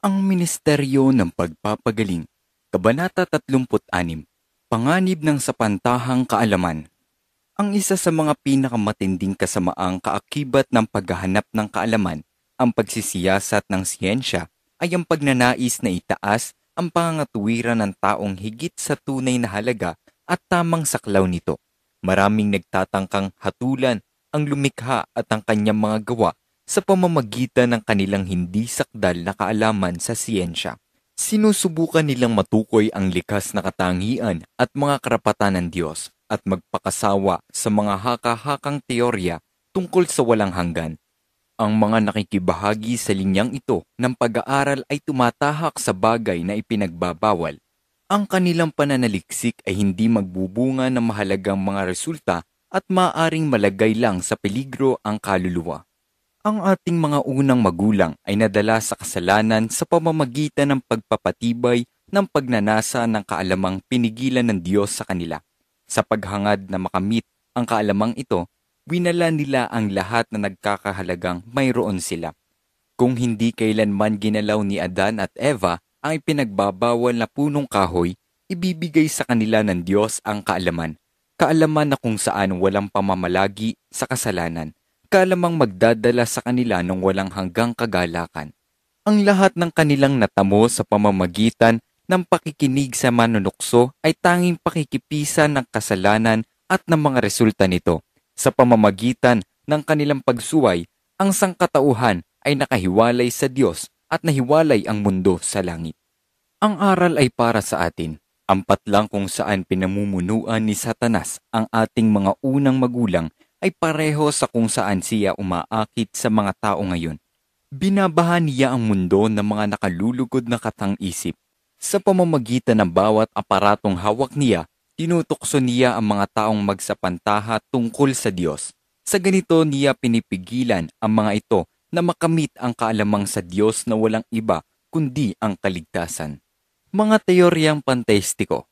Ang Ministeryo ng Pagpapagaling, Kabanata 36, Panganib ng Sapantahang Kaalaman. Ang isa sa mga pinakamatinding kasamaang kaakibat ng paghahanap ng kaalaman, ang pagsisiyasat ng siyensya, ay ang pagnanais na itaas ang pangangatuwiran ng taong higit sa tunay na halaga at tamang saklaw nito. Maraming nagtatangkang hatulan ang lumikha at ang kanyang mga gawa sa pamamagitan ng kanilang hindi sakdal na kaalaman sa siyensya. Sinusubukan nilang matukoy ang likas na katangian at mga karapatan ng Diyos at magpakasawa sa mga haka-hakang teorya tungkol sa walang hanggan. Ang mga nakikibahagi sa linyang ito ng pag-aaral ay tumatahak sa bagay na ipinagbabawal. Ang kanilang pananaliksik ay hindi magbubunga ng mahalagang mga resulta at maaring malagay lang sa peligro ang kaluluwa ang ating mga unang magulang ay nadala sa kasalanan sa pamamagitan ng pagpapatibay ng pagnanasa ng kaalamang pinigilan ng Diyos sa kanila. Sa paghangad na makamit ang kaalamang ito, winala nila ang lahat na nagkakahalagang mayroon sila. Kung hindi kailanman ginalaw ni Adan at Eva ang ipinagbabawal na punong kahoy, ibibigay sa kanila ng Diyos ang kaalaman. Kaalaman na kung saan walang pamamalagi sa kasalanan kalamang magdadala sa kanila ng walang hanggang kagalakan ang lahat ng kanilang natamo sa pamamagitan ng pakikinig sa manunukso ay tanging pakikipisa ng kasalanan at ng mga resulta nito. Sa pamamagitan ng kanilang pagsuway, ang sangkatauhan ay nakahiwalay sa Diyos at nahiwalay ang mundo sa langit. Ang aral ay para sa atin, ang patlang kung saan pinamumunuan ni Satanas ang ating mga unang magulang ay pareho sa kung saan siya umaakit sa mga tao ngayon. Binabahan niya ang mundo ng mga nakalulugod na katang-isip. Sa pamamagitan ng bawat aparatong hawak niya, tinutukso niya ang mga taong magsapantaha tungkol sa Diyos. Sa ganito niya pinipigilan ang mga ito na makamit ang kaalamang sa Diyos na walang iba kundi ang kaligtasan. Mga teoryang pantestiko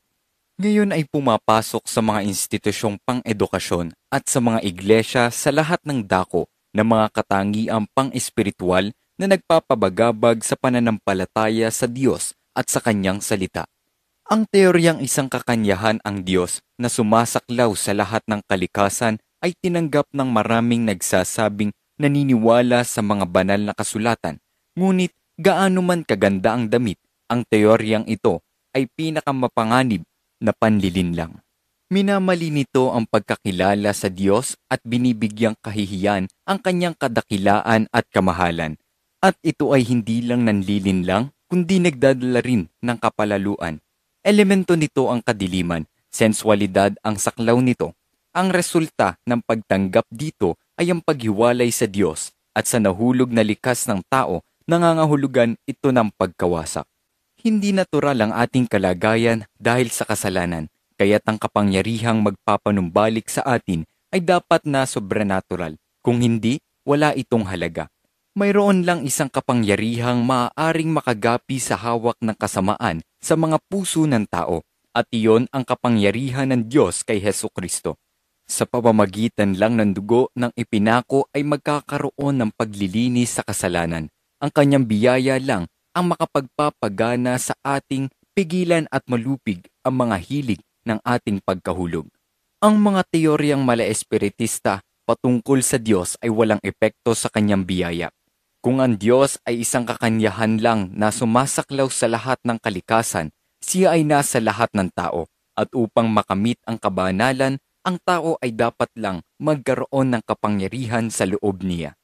ngayon ay pumapasok sa mga institusyong pang-edukasyon at sa mga iglesia sa lahat ng dako ng mga katangiang pang-espiritual na nagpapabagabag sa pananampalataya sa Diyos at sa kanyang salita. Ang teoryang isang kakanyahan ang Diyos na sumasaklaw sa lahat ng kalikasan ay tinanggap ng maraming nagsasabing naniniwala sa mga banal na kasulatan. Ngunit gaano man kaganda ang damit, ang teoryang ito ay pinakamapanganib na panlilinlang. Minamali nito ang pagkakilala sa Diyos at binibigyang kahihiyan ang kanyang kadakilaan at kamahalan. At ito ay hindi lang nanlilinlang, kundi nagdadala rin ng kapalaluan. Elemento nito ang kadiliman, sensualidad ang saklaw nito. Ang resulta ng pagtanggap dito ay ang paghiwalay sa Diyos at sa nahulog na likas ng tao, nangangahulugan ito ng pagkawasak. Hindi natural ang ating kalagayan dahil sa kasalanan, kaya't ang kapangyarihang magpapanumbalik sa atin ay dapat na sobrenatural. Kung hindi, wala itong halaga. Mayroon lang isang kapangyarihang maaaring makagapi sa hawak ng kasamaan sa mga puso ng tao, at iyon ang kapangyarihan ng Diyos kay Heso Kristo. Sa pamamagitan lang ng dugo ng ipinako ay magkakaroon ng paglilinis sa kasalanan. Ang kanyang biyaya lang ang makapagpapagana sa ating pigilan at malupig ang mga hilig ng ating pagkahulog. Ang mga teoryang malaespiritista patungkol sa Diyos ay walang epekto sa kanyang biyaya. Kung ang Diyos ay isang kakanyahan lang na sumasaklaw sa lahat ng kalikasan, siya ay nasa lahat ng tao at upang makamit ang kabanalan, ang tao ay dapat lang magkaroon ng kapangyarihan sa loob niya.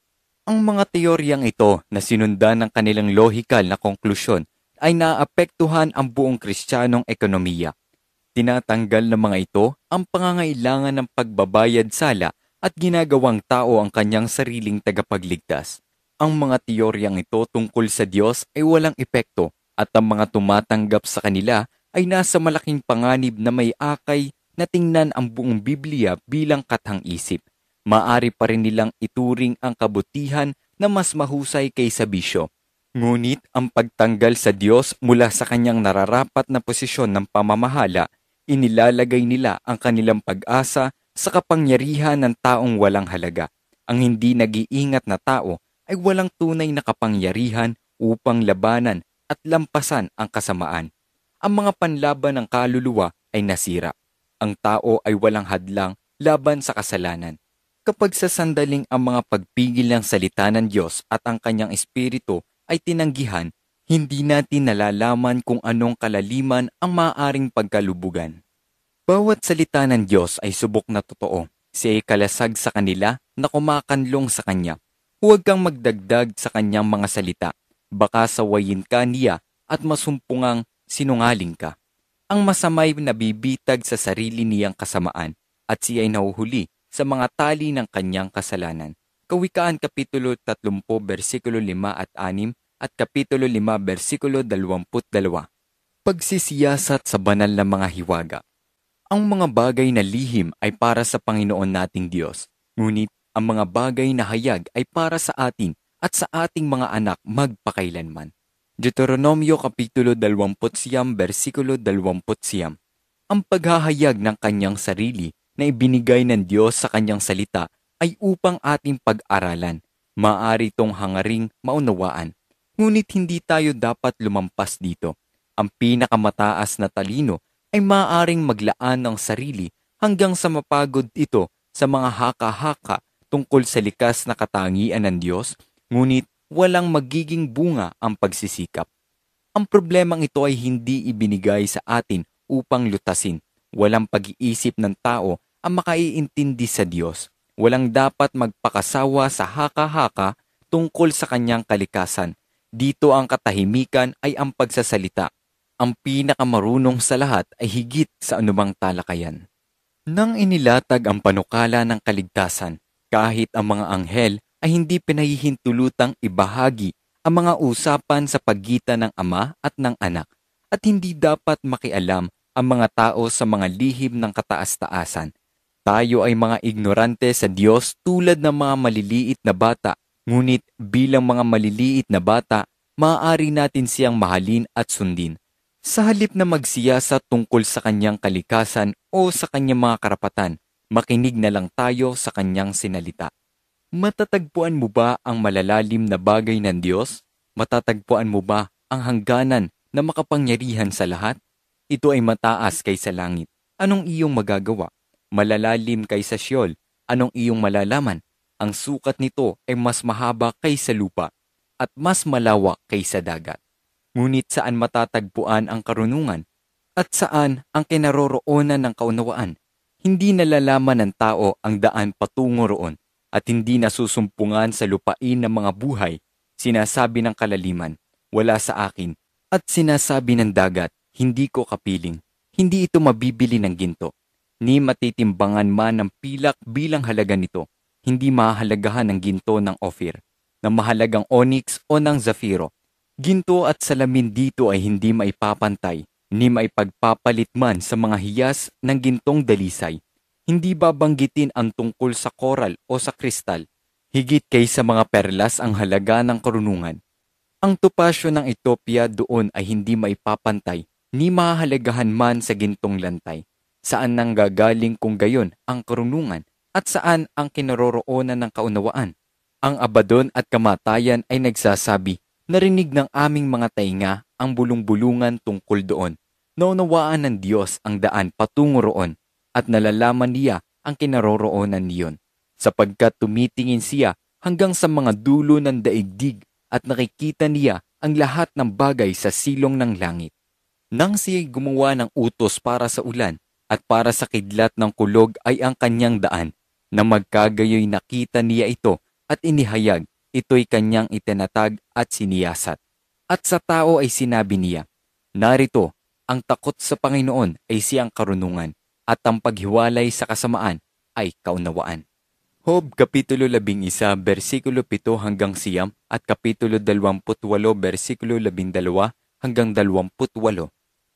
Ang mga teoryang ito na sinundan ng kanilang logical na konklusyon ay naapektuhan ang buong kristyanong ekonomiya. Tinatanggal ng mga ito ang pangangailangan ng pagbabayad sala at ginagawang tao ang kanyang sariling tagapagligtas. Ang mga teoryang ito tungkol sa Diyos ay walang epekto at ang mga tumatanggap sa kanila ay nasa malaking panganib na may akay na tingnan ang buong Biblia bilang katang isip maari pa rin nilang ituring ang kabutihan na mas mahusay kaysa bisyo. Ngunit ang pagtanggal sa Diyos mula sa kanyang nararapat na posisyon ng pamamahala, inilalagay nila ang kanilang pag-asa sa kapangyarihan ng taong walang halaga. Ang hindi nag-iingat na tao ay walang tunay na kapangyarihan upang labanan at lampasan ang kasamaan. Ang mga panlaban ng kaluluwa ay nasira. Ang tao ay walang hadlang laban sa kasalanan. Kapag sa sandaling ang mga pagpigil ng salita ng Diyos at ang kanyang espiritu ay tinanggihan, hindi natin nalalaman kung anong kalaliman ang maaaring pagkalubugan. Bawat salita ng Diyos ay subok na totoo. Siya ay kalasag sa kanila na kumakanlong sa Kanya. Huwag kang magdagdag sa Kanyang mga salita. Baka sawayin ka niya at masumpungang sinungaling ka. Ang masamay nabibitag sa sarili niyang kasamaan at siya ay nahuhuli sa mga tali ng kanyang kasalanan. Kawikaan Kapitulo 30, versikulo 5 at 6 at Kapitulo 5, versikulo 22. Pagsisiyasat sa banal na mga hiwaga. Ang mga bagay na lihim ay para sa Panginoon nating Diyos, ngunit ang mga bagay na hayag ay para sa atin at sa ating mga anak magpakailanman. Deuteronomio Kapitulo 20, versikulo 20. Ang paghahayag ng kanyang sarili na ibinigay ng Diyos sa kanyang salita ay upang ating pag-aralan. Maari itong hangaring maunawaan. Ngunit hindi tayo dapat lumampas dito. Ang pinakamataas na talino ay maaring maglaan ng sarili hanggang sa mapagod ito sa mga haka-haka tungkol sa likas na katangian ng Diyos, ngunit walang magiging bunga ang pagsisikap. Ang problemang ito ay hindi ibinigay sa atin upang lutasin. Walang pag-iisip ng tao ang makaiintindi sa Diyos. Walang dapat magpakasawa sa haka-haka tungkol sa kanyang kalikasan. Dito ang katahimikan ay ang pagsasalita. Ang pinakamarunong sa lahat ay higit sa anumang talakayan. Nang inilatag ang panukala ng kaligtasan, kahit ang mga anghel ay hindi pinahihintulutang ibahagi ang mga usapan sa pagitan ng ama at ng anak at hindi dapat makialam ang mga tao sa mga lihim ng kataas-taasan tayo ay mga ignorante sa Diyos tulad ng mga maliliit na bata, ngunit bilang mga maliliit na bata, maaari natin siyang mahalin at sundin. Sa halip na magsiyasa tungkol sa kanyang kalikasan o sa kanyang mga karapatan, makinig na lang tayo sa kanyang sinalita. Matatagpuan mo ba ang malalalim na bagay ng Diyos? Matatagpuan mo ba ang hangganan na makapangyarihan sa lahat? Ito ay mataas kaysa langit. Anong iyong magagawa? malalalim kaysa siyol. Anong iyong malalaman? Ang sukat nito ay mas mahaba kaysa lupa at mas malawak kaysa dagat. Ngunit saan matatagpuan ang karunungan at saan ang kinaroroonan ng kaunawaan? Hindi nalalaman ng tao ang daan patungo roon at hindi nasusumpungan sa lupain ng mga buhay. Sinasabi ng kalaliman, wala sa akin. At sinasabi ng dagat, hindi ko kapiling. Hindi ito mabibili ng ginto ni matitimbangan man ng pilak bilang halaga nito, hindi mahalagahan ng ginto ng Ophir, ng mahalagang onyx o ng zafiro. Ginto at salamin dito ay hindi maipapantay, ni maipagpapalit man sa mga hiyas ng gintong dalisay. Hindi babanggitin ang tungkol sa koral o sa kristal, higit kaysa mga perlas ang halaga ng karunungan. Ang tupasyo ng Ethiopia doon ay hindi maipapantay, ni mahalagahan man sa gintong lantay. Saan nang gagaling kung gayon ang karunungan at saan ang kinaroroonan ng kaunawaan? Ang abadon at kamatayan ay nagsasabi, narinig ng aming mga tainga ang bulong-bulungan tungkol doon. Naunawaan ng Diyos ang daan patungo roon at nalalaman niya ang kinaroroonan niyon sapagkat tumitingin siya hanggang sa mga dulo ng daigdig at nakikita niya ang lahat ng bagay sa silong ng langit. Nang siya gumawa ng utos para sa ulan, at para sa kidlat ng kulog ay ang kanyang daan, na magkagayoy nakita niya ito at inihayag, ito'y kanyang itinatag at siniyasat. At sa tao ay sinabi niya, Narito, ang takot sa Panginoon ay siyang karunungan, at ang paghiwalay sa kasamaan ay kaunawaan. Hob Kapitulo 11, versikulo 7 hanggang siyam at Kapitulo 28, versikulo 12 hanggang 28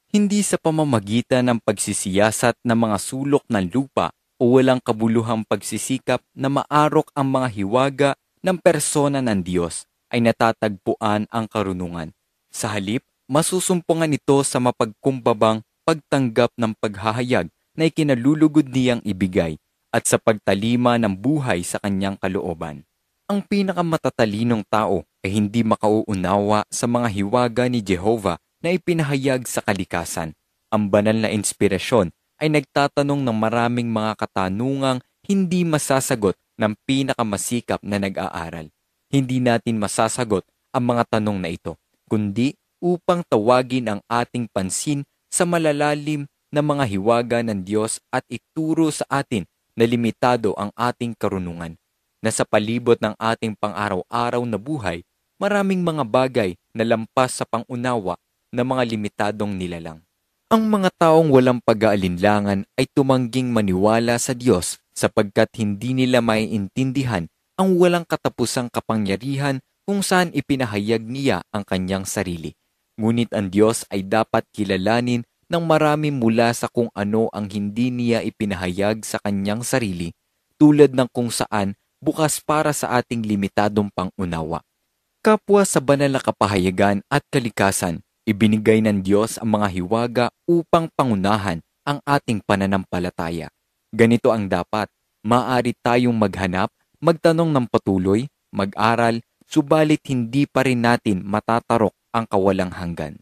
hindi sa pamamagitan ng pagsisiyasat ng mga sulok ng lupa o walang kabuluhang pagsisikap na maarok ang mga hiwaga ng persona ng Diyos ay natatagpuan ang karunungan. Sa halip, masusumpungan ito sa mapagkumbabang pagtanggap ng paghahayag na ikinalulugod niyang ibigay at sa pagtalima ng buhay sa kanyang kalooban. Ang pinakamatatalinong tao ay hindi makauunawa sa mga hiwaga ni Jehovah na ipinahayag sa kalikasan. Ang banal na inspirasyon ay nagtatanong ng maraming mga katanungang hindi masasagot ng pinakamasikap na nag-aaral. Hindi natin masasagot ang mga tanong na ito, kundi upang tawagin ang ating pansin sa malalalim na mga hiwaga ng Diyos at ituro sa atin na limitado ang ating karunungan. Na sa palibot ng ating pang-araw-araw na buhay, maraming mga bagay na lampas sa pangunawa na mga limitadong nilalang. Ang mga taong walang pag-aalinlangan ay tumangging maniwala sa Diyos sapagkat hindi nila maiintindihan ang walang katapusang kapangyarihan kung saan ipinahayag niya ang kanyang sarili. Ngunit ang Diyos ay dapat kilalanin ng marami mula sa kung ano ang hindi niya ipinahayag sa kanyang sarili, tulad ng kung saan bukas para sa ating limitadong pangunawa. Kapwa sa banal na kapahayagan at kalikasan, Ibinigay ng Diyos ang mga hiwaga upang pangunahan ang ating pananampalataya. Ganito ang dapat. maaari tayong maghanap, magtanong ng patuloy, mag-aral, subalit hindi pa rin natin matatarok ang kawalang hanggan.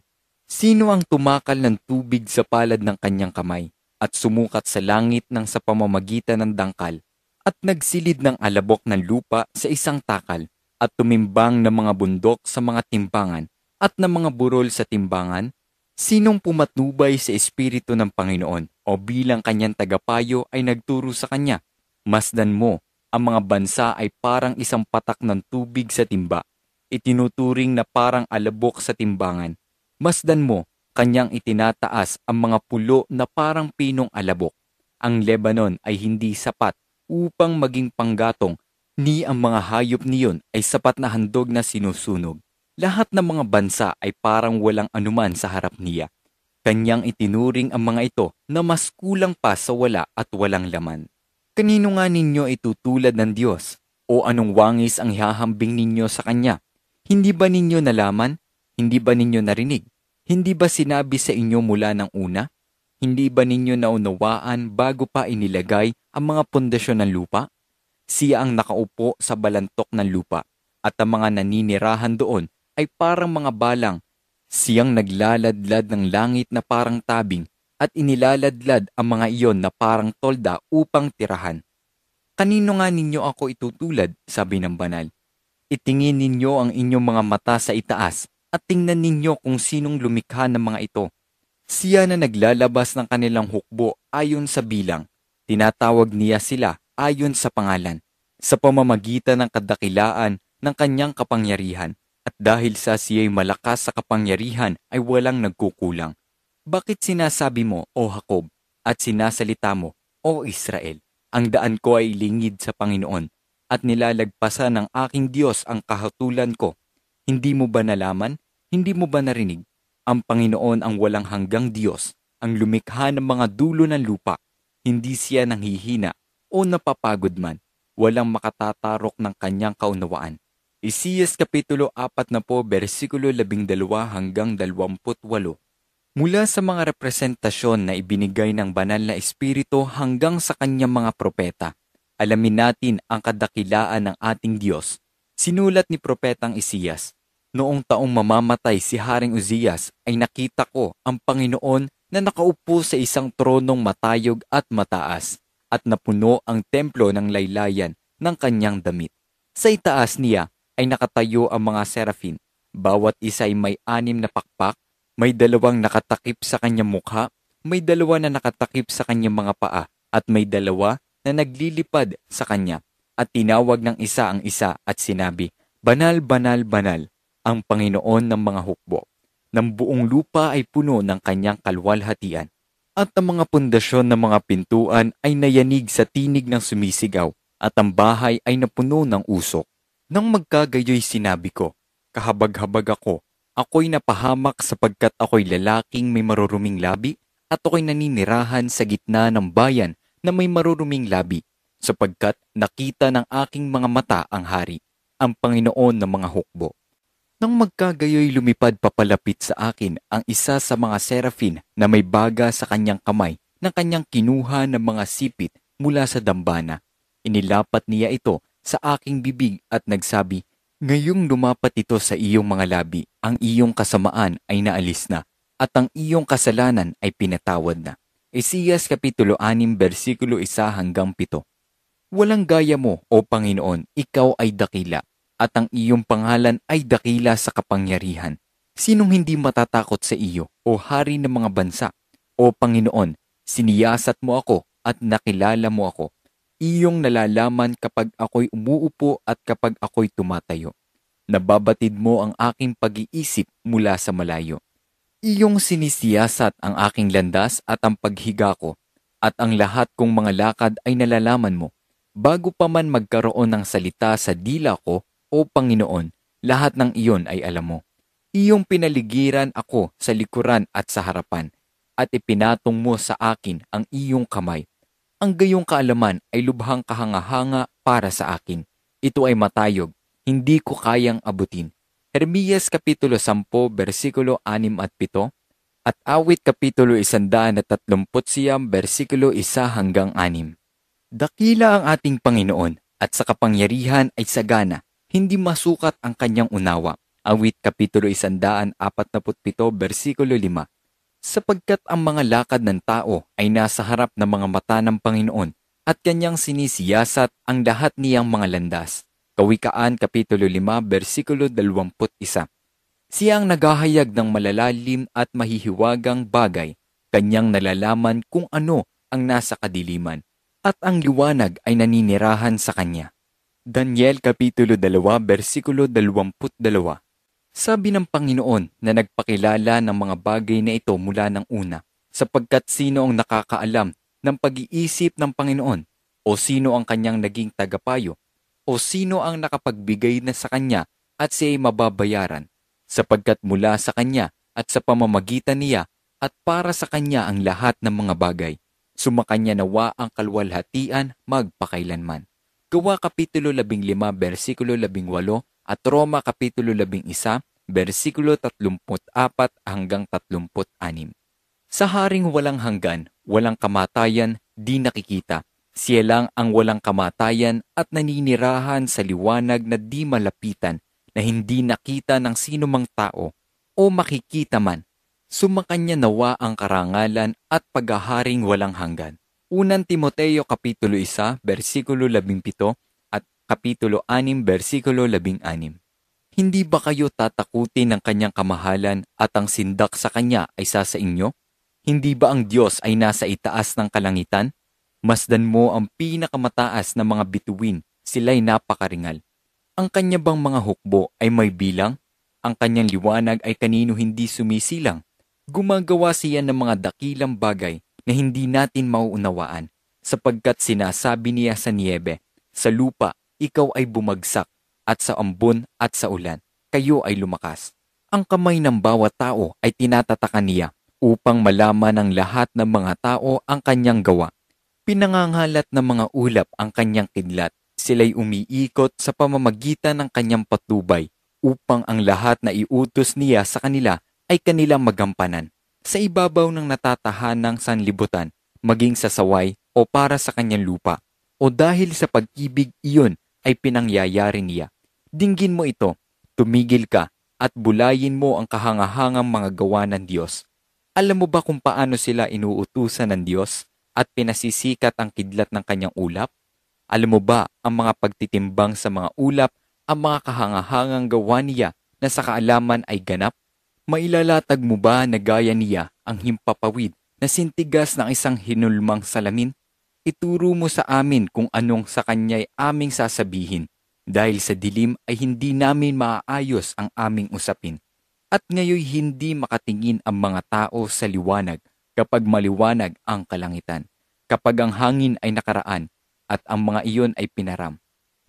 Sino ang tumakal ng tubig sa palad ng kanyang kamay at sumukat sa langit ng sa pamamagitan ng dangkal at nagsilid ng alabok ng lupa sa isang takal at tumimbang ng mga bundok sa mga timbangan at ng mga burol sa timbangan, sinong pumatnubay sa Espiritu ng Panginoon o bilang kanyang tagapayo ay nagturo sa kanya. Masdan mo, ang mga bansa ay parang isang patak ng tubig sa timba, itinuturing na parang alabok sa timbangan. Masdan mo, kanyang itinataas ang mga pulo na parang pinong alabok. Ang Lebanon ay hindi sapat upang maging panggatong ni ang mga hayop niyon ay sapat na handog na sinusunog. Lahat ng mga bansa ay parang walang anuman sa harap niya. Kanyang itinuring ang mga ito na mas kulang pa sa wala at walang laman. Kanino nga ninyo itutulad ng Diyos? O anong wangis ang hahambing ninyo sa Kanya? Hindi ba ninyo nalaman? Hindi ba ninyo narinig? Hindi ba sinabi sa inyo mula ng una? Hindi ba ninyo naunawaan bago pa inilagay ang mga pundasyon ng lupa? Siya ang nakaupo sa balantok ng lupa at ang mga naninirahan doon ay parang mga balang. Siyang naglaladlad ng langit na parang tabing at inilaladlad ang mga iyon na parang tolda upang tirahan. Kanino nga ninyo ako itutulad, sabi ng banal. Itingin ninyo ang inyong mga mata sa itaas at tingnan ninyo kung sinong lumikha ng mga ito. Siya na naglalabas ng kanilang hukbo ayon sa bilang. Tinatawag niya sila ayon sa pangalan, sa pamamagitan ng kadakilaan ng kanyang kapangyarihan at dahil sa siya'y malakas sa kapangyarihan ay walang nagkukulang. Bakit sinasabi mo, O Jacob, at sinasalita mo, O Israel, ang daan ko ay lingid sa Panginoon, at nilalagpasan ng aking Diyos ang kahatulan ko. Hindi mo ba nalaman? Hindi mo ba narinig? Ang Panginoon ang walang hanggang Diyos, ang lumikha ng mga dulo ng lupa. Hindi siya nanghihina o napapagod man. Walang makatatarok ng kanyang kaunawaan Isiyas Kapitulo 4 na po, versikulo 12 hanggang 28. Mula sa mga representasyon na ibinigay ng banal na Espiritu hanggang sa kanyang mga propeta, alamin natin ang kadakilaan ng ating Diyos. Sinulat ni Propetang Isiyas, Noong taong mamamatay si Haring Uziyas ay nakita ko ang Panginoon na nakaupo sa isang tronong matayog at mataas at napuno ang templo ng laylayan ng kanyang damit. Sa itaas niya ay nakatayo ang mga serafin. Bawat isa ay may anim na pakpak, may dalawang nakatakip sa kanyang mukha, may dalawa na nakatakip sa kanyang mga paa, at may dalawa na naglilipad sa kanya. At tinawag ng isa ang isa at sinabi, Banal, banal, banal, ang Panginoon ng mga hukbo. Nang buong lupa ay puno ng kanyang kalwalhatian. At ang mga pundasyon ng mga pintuan ay nayanig sa tinig ng sumisigaw, at ang bahay ay napuno ng usok. Nang magkagayoy sinabi ko, kahabag-habag ako, ako'y napahamak sapagkat ako'y lalaking may maruruming labi at ako'y naninirahan sa gitna ng bayan na may maruruming labi sapagkat nakita ng aking mga mata ang hari, ang Panginoon ng mga hukbo. Nang magkagayoy lumipad papalapit sa akin ang isa sa mga serafin na may baga sa kanyang kamay na kanyang kinuha ng mga sipit mula sa dambana. Inilapat niya ito sa aking bibig at nagsabi, Ngayong lumapat ito sa iyong mga labi, ang iyong kasamaan ay naalis na, at ang iyong kasalanan ay pinatawad na. Isiyas Kapitulo 6, versikulo 1 hanggang 7 Walang gaya mo, O Panginoon, ikaw ay dakila, at ang iyong pangalan ay dakila sa kapangyarihan. Sinong hindi matatakot sa iyo, O Hari ng mga bansa? O Panginoon, siniyasat mo ako at nakilala mo ako iyong nalalaman kapag ako'y umuupo at kapag ako'y tumatayo. Nababatid mo ang aking pag-iisip mula sa malayo. Iyong sinisiyasat ang aking landas at ang paghiga ko, at ang lahat kong mga lakad ay nalalaman mo. Bago pa man magkaroon ng salita sa dila ko, O Panginoon, lahat ng iyon ay alam mo. Iyong pinaligiran ako sa likuran at sa harapan, at ipinatong mo sa akin ang iyong kamay ang gayong kaalaman ay lubhang kahangahanga para sa akin. Ito ay matayog, hindi ko kayang abutin. Hermias Kapitulo 10, versikulo 6 at 7, at awit Kapitulo 130 versikulo 1 hanggang 6. Dakila ang ating Panginoon at sa kapangyarihan ay sagana, hindi masukat ang kanyang unawa. Awit Kapitulo 147 versikulo 5 sapagkat ang mga lakad ng tao ay nasa harap ng mga mata ng Panginoon at kanyang sinisiyasat ang lahat niyang mga landas. Kawikaan Kapitulo 5, versikulo 21. Siya ang naghahayag ng malalalim at mahihiwagang bagay. Kanyang nalalaman kung ano ang nasa kadiliman at ang liwanag ay naninirahan sa kanya. Daniel Kapitulo 2, versikulo 22 sabi ng Panginoon na nagpakilala ng mga bagay na ito mula ng una, sapagkat sino ang nakakaalam ng pag-iisip ng Panginoon o sino ang kanyang naging tagapayo o sino ang nakapagbigay na sa kanya at siya ay mababayaran, sapagkat mula sa kanya at sa pamamagitan niya at para sa kanya ang lahat ng mga bagay. Sumakanya nawa ang kalwalhatian magpakailanman. Gawa Kapitulo 15, versikulo 18 at Roma Kapitulo 11, versikulo 34 hanggang 36. Sa haring walang hanggan, walang kamatayan, di nakikita. Siya lang ang walang kamatayan at naninirahan sa liwanag na di malapitan, na hindi nakita ng sinumang tao o makikita man. Sumakanya nawa ang karangalan at paghaharing walang hanggan. Unang Timoteo Kapitulo 1, versikulo 17 Kapitulo 6, versikulo 16. Hindi ba kayo tatakutin ng kanyang kamahalan at ang sindak sa kanya ay sa sa inyo? Hindi ba ang Diyos ay nasa itaas ng kalangitan? Masdan mo ang pinakamataas na mga bituin, sila'y napakaringal. Ang kanya bang mga hukbo ay may bilang? Ang kanyang liwanag ay kanino hindi sumisilang? Gumagawa siya ng mga dakilang bagay na hindi natin mauunawaan sapagkat sinasabi niya sa niebe, sa lupa ikaw ay bumagsak at sa ambon at sa ulan, kayo ay lumakas. Ang kamay ng bawat tao ay tinatatakan niya upang malaman ng lahat ng mga tao ang kanyang gawa. Pinangangalat ng mga ulap ang kanyang kidlat. Sila'y umiikot sa pamamagitan ng kanyang patubay upang ang lahat na iutos niya sa kanila ay kanilang magampanan. Sa ibabaw ng natatahan ng sanlibutan, maging sa saway o para sa kanyang lupa, o dahil sa pag-ibig iyon ay pinangyayari niya. Dinggin mo ito, tumigil ka, at bulayin mo ang kahangahangang mga gawa ng Diyos. Alam mo ba kung paano sila inuutusan ng Diyos at pinasisikat ang kidlat ng kanyang ulap? Alam mo ba ang mga pagtitimbang sa mga ulap, ang mga kahangahangang gawa niya na sa kaalaman ay ganap? Mailalatag mo ba na gaya niya ang himpapawid na sintigas ng isang hinulmang salamin? ituro mo sa amin kung anong sa kanya'y aming sasabihin, dahil sa dilim ay hindi namin maaayos ang aming usapin, at ngayoy hindi makatingin ang mga tao sa liwanag kapag maliwanag ang kalangitan, kapag ang hangin ay nakaraan, at ang mga iyon ay pinaram.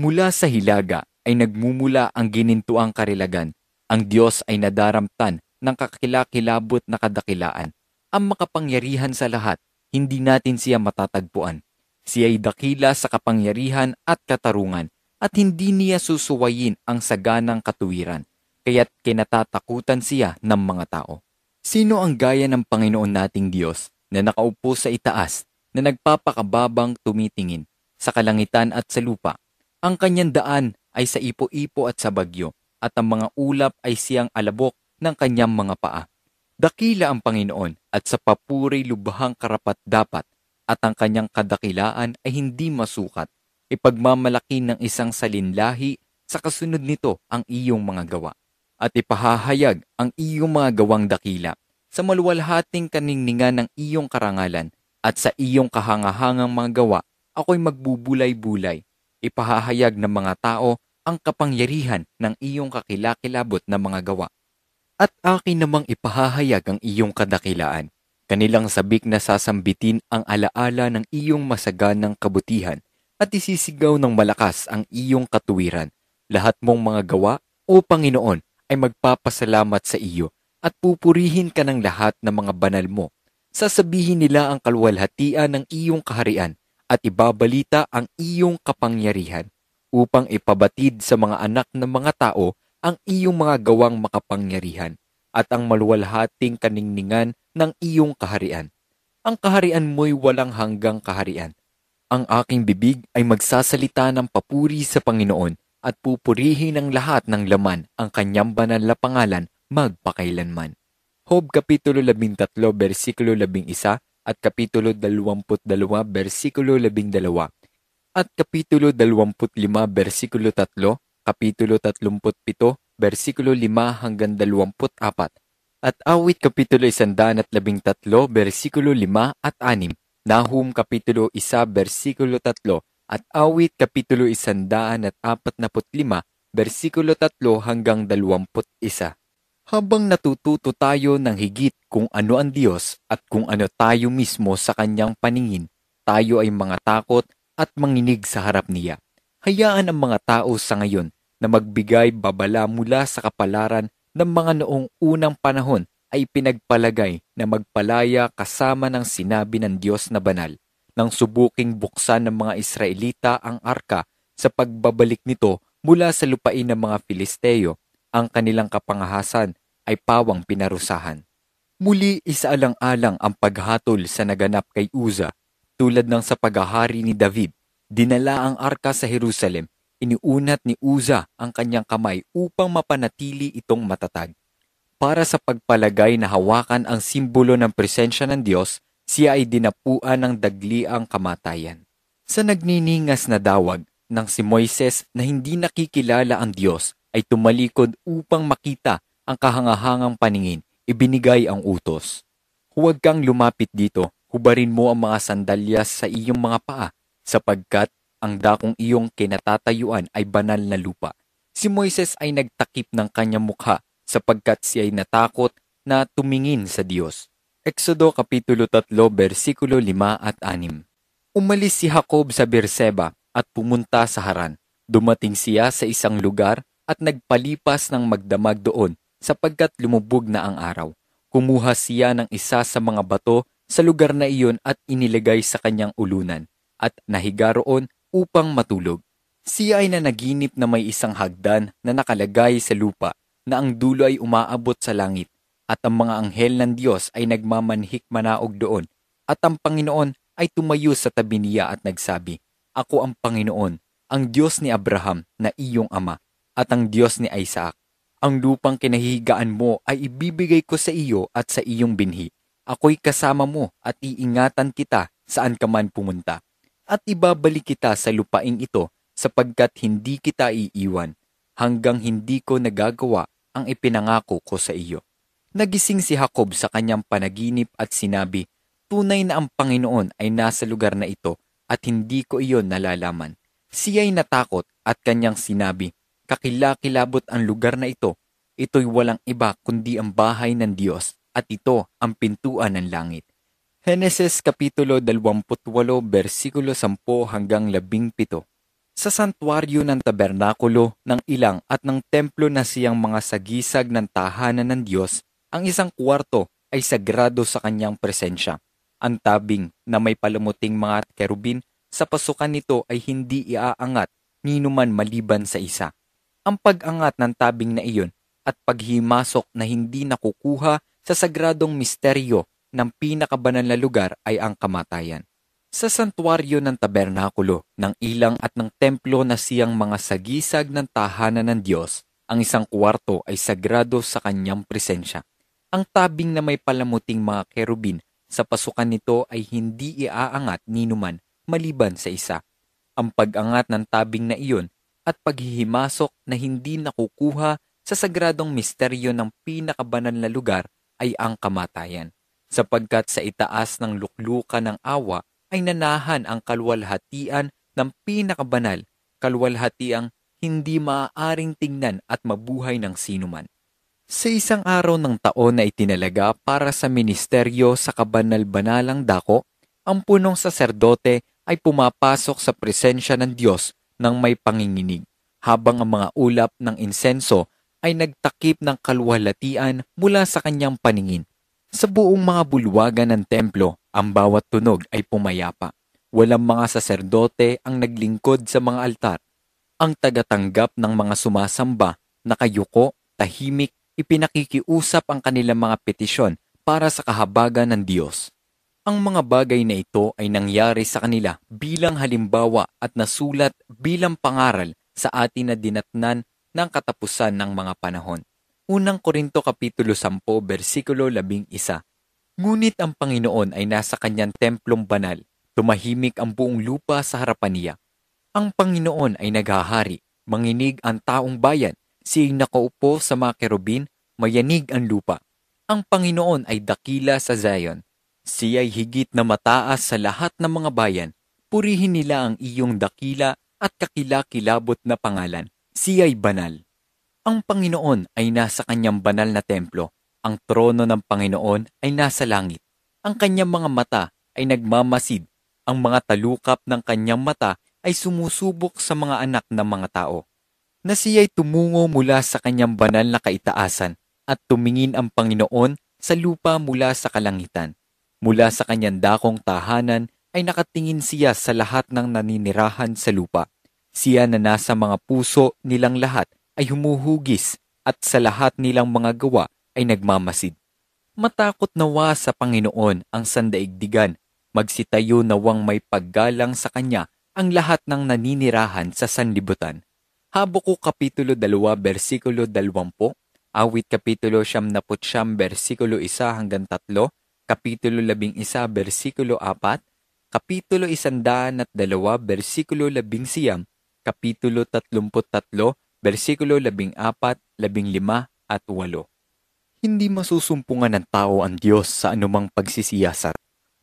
Mula sa hilaga ay nagmumula ang ginintuang karilagan, ang Diyos ay nadaramtan ng kakilakilabot na kadakilaan, ang makapangyarihan sa lahat, hindi natin siya matatagpuan. Siya'y dakila sa kapangyarihan at katarungan at hindi niya susuwayin ang saganang katuwiran, kaya't kinatatakutan siya ng mga tao. Sino ang gaya ng Panginoon nating Diyos na nakaupo sa itaas, na nagpapakababang tumitingin sa kalangitan at sa lupa? Ang kanyang daan ay sa ipo-ipo at sa bagyo, at ang mga ulap ay siyang alabok ng kanyang mga paa. Dakila ang Panginoon at sa papuri lubhang karapat dapat at ang kanyang kadakilaan ay hindi masukat. Ipagmamalaki ng isang salinlahi sa kasunod nito ang iyong mga gawa at ipahahayag ang iyong mga gawang dakila sa maluwalhating kaningningan ng iyong karangalan at sa iyong kahangahangang mga gawa, ako'y magbubulay-bulay. Ipahahayag ng mga tao ang kapangyarihan ng iyong kakilakilabot na mga gawa. At akin namang ipahahayag ang iyong kadakilaan Kanilang sabik na sasambitin ang alaala ng iyong masaganang kabutihan at isisigaw ng malakas ang iyong katuwiran. Lahat mong mga gawa, O Panginoon, ay magpapasalamat sa iyo at pupurihin ka ng lahat ng mga banal mo. Sasabihin nila ang kalwalhatian ng iyong kaharian at ibabalita ang iyong kapangyarihan upang ipabatid sa mga anak ng mga tao ang iyong mga gawang makapangyarihan at ang maluwalhating kaningningan ng iyong kaharian. Ang kaharian mo'y walang hanggang kaharian. Ang aking bibig ay magsasalita ng papuri sa Panginoon at pupurihin ng lahat ng laman ang kanyang banal na pangalan magpakailanman. Hob Kapitulo 13, versikulo 11 at Kapitulo 22, versikulo 12 at Kapitulo 25, versikulo 3, Kapitulo 37, versikulo 5 hanggang 24 at awit kapitulo 113 bersikulo 5 at 6, Nahum kapitulo 1 bersikulo 3 at awit kapitulo 145 bersikulo 3 hanggang 21. Habang natututo tayo ng higit kung ano ang Diyos at kung ano tayo mismo sa kanyang paningin, tayo ay mga takot at manginig sa harap niya. Hayaan ang mga tao sa ngayon na magbigay babala mula sa kapalaran ng mga noong unang panahon ay pinagpalagay na magpalaya kasama ng sinabi ng Diyos na banal nang subuking buksan ng mga Israelita ang arka sa pagbabalik nito mula sa lupain ng mga Filisteo, ang kanilang kapangahasan ay pawang pinarusahan. Muli isaalang-alang ang paghatol sa naganap kay Uza tulad ng sa paghahari ni David. Dinala ang arka sa Jerusalem Iniunat ni Uza ang kanyang kamay upang mapanatili itong matatag. Para sa pagpalagay na hawakan ang simbolo ng presensya ng Diyos, siya ay dinapuan ng dagliang kamatayan. Sa nagniningas na dawag ng si Moises na hindi nakikilala ang Diyos ay tumalikod upang makita ang kahangahangang paningin, ibinigay ang utos. Huwag kang lumapit dito, hubarin mo ang mga sandalyas sa iyong mga paa, sapagkat ang dakong iyong kinatatayuan ay banal na lupa. Si Moises ay nagtakip ng kanyang mukha sapagkat siya ay natakot na tumingin sa Diyos. Exodo Kapitulo 3, versikulo 5 at 6 Umalis si Jacob sa Berseba at pumunta sa Haran. Dumating siya sa isang lugar at nagpalipas ng magdamag doon sapagkat lumubog na ang araw. Kumuha siya ng isa sa mga bato sa lugar na iyon at inilagay sa kanyang ulunan at nahiga roon upang matulog. Siya ay nanaginip na may isang hagdan na nakalagay sa lupa na ang dulo ay umaabot sa langit at ang mga anghel ng Diyos ay nagmamanhik manaog doon at ang Panginoon ay tumayo sa tabi niya at nagsabi, Ako ang Panginoon, ang Diyos ni Abraham na iyong ama at ang Diyos ni Isaac. Ang lupang kinahihigaan mo ay ibibigay ko sa iyo at sa iyong binhi. Ako'y kasama mo at iingatan kita saan ka man pumunta at ibabalik kita sa lupaing ito sapagkat hindi kita iiwan hanggang hindi ko nagagawa ang ipinangako ko sa iyo. Nagising si Jacob sa kanyang panaginip at sinabi, Tunay na ang Panginoon ay nasa lugar na ito at hindi ko iyon nalalaman. Siya'y natakot at kanyang sinabi, Kakilakilabot ang lugar na ito. Ito'y walang iba kundi ang bahay ng Diyos at ito ang pintuan ng langit. Henesis Kapitulo 28, versikulo 10 hanggang 17 Sa santuaryo ng tabernakulo ng ilang at ng templo na siyang mga sagisag ng tahanan ng Diyos, ang isang kwarto ay sagrado sa kanyang presensya. Ang tabing na may palamuting mga kerubin sa pasukan nito ay hindi iaangat ninuman maliban sa isa. Ang pag-angat ng tabing na iyon at paghimasok na hindi nakukuha sa sagradong misteryo ng pinakabanal na lugar ay ang kamatayan. Sa santuaryo ng tabernakulo, ng ilang at ng templo na siyang mga sagisag ng tahanan ng Diyos, ang isang kwarto ay sagrado sa kanyang presensya. Ang tabing na may palamuting mga kerubin sa pasukan nito ay hindi iaangat ni numan maliban sa isa. Ang pag-angat ng tabing na iyon at paghihimasok na hindi nakukuha sa sagradong misteryo ng pinakabanal na lugar ay ang kamatayan sapagkat sa itaas ng luklukan ng awa ay nanahan ang kalwalhatian ng pinakabanal, kalwalhatiang hindi maaaring tingnan at mabuhay ng sinuman. Sa isang araw ng taon na itinalaga para sa ministeryo sa kabanal-banalang dako, ang punong saserdote ay pumapasok sa presensya ng Diyos ng may panginginig, habang ang mga ulap ng insenso ay nagtakip ng kalwalatian mula sa kanyang paningin. Sa buong mga bulwagan ng templo, ang bawat tunog ay pumayapa. Walang mga saserdote ang naglingkod sa mga altar. Ang tagatanggap ng mga sumasamba, nakayuko, tahimik, ipinakikiusap ang kanilang mga petisyon para sa kahabagan ng Diyos. Ang mga bagay na ito ay nangyari sa kanila bilang halimbawa at nasulat bilang pangaral sa atin na dinatnan ng katapusan ng mga panahon. Unang Korinto Kapitulo 10, versikulo 11. Ngunit ang Panginoon ay nasa kanyang templong banal, tumahimik ang buong lupa sa harapan niya. Ang Panginoon ay naghahari, manginig ang taong bayan, siyang nakaupo sa mga kerubin, mayanig ang lupa. Ang Panginoon ay dakila sa Zion. Siya ay higit na mataas sa lahat ng mga bayan. Purihin nila ang iyong dakila at kakilakilabot na pangalan. Siya ay banal. Ang Panginoon ay nasa kanyang banal na templo. Ang trono ng Panginoon ay nasa langit. Ang kanyang mga mata ay nagmamasid. Ang mga talukap ng kanyang mata ay sumusubok sa mga anak ng mga tao. Na siya'y tumungo mula sa kanyang banal na kaitaasan at tumingin ang Panginoon sa lupa mula sa kalangitan. Mula sa kanyang dakong tahanan ay nakatingin siya sa lahat ng naninirahan sa lupa. Siya na nasa mga puso nilang lahat ay humuhugis at sa lahat nilang mga gawa ay nagmamasid. Matakot nawa sa Panginoon ang sandaigdigan, magsitayo nawang may paggalang sa Kanya ang lahat ng naninirahan sa sanlibutan. Habakkuk Kapitulo 2 Versikulo 20, Awit Kapitulo 79 Versikulo 1 hanggang 3, Kapitulo 11 Versikulo 4, Kapitulo 102 Versikulo 11, Kapitulo 33 versikulo 14, 15 at 8. Hindi masusumpungan ng tao ang Diyos sa anumang pagsisiyasat.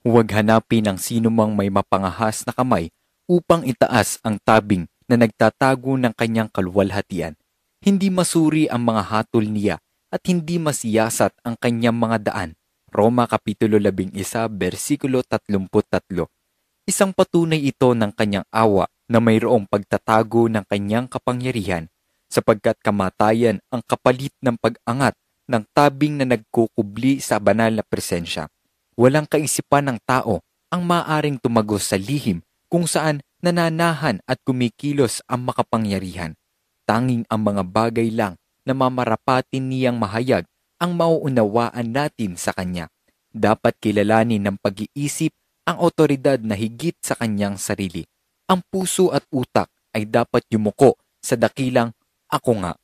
Huwag hanapin ang sinumang may mapangahas na kamay upang itaas ang tabing na nagtatago ng kanyang kaluwalhatian. Hindi masuri ang mga hatol niya at hindi masiyasat ang kanyang mga daan. Roma Kapitulo 11, versikulo 33. Isang patunay ito ng kanyang awa na mayroong pagtatago ng kanyang kapangyarihan sapagkat kamatayan ang kapalit ng pag-angat ng tabing na nagkukubli sa banal na presensya. Walang kaisipan ng tao ang maaring tumagos sa lihim kung saan nananahan at kumikilos ang makapangyarihan. Tanging ang mga bagay lang na mamarapatin niyang mahayag ang mauunawaan natin sa Kanya. Dapat kilalanin ng pag-iisip ang otoridad na higit sa kanyang sarili. Ang puso at utak ay dapat yumuko sa dakilang ako nga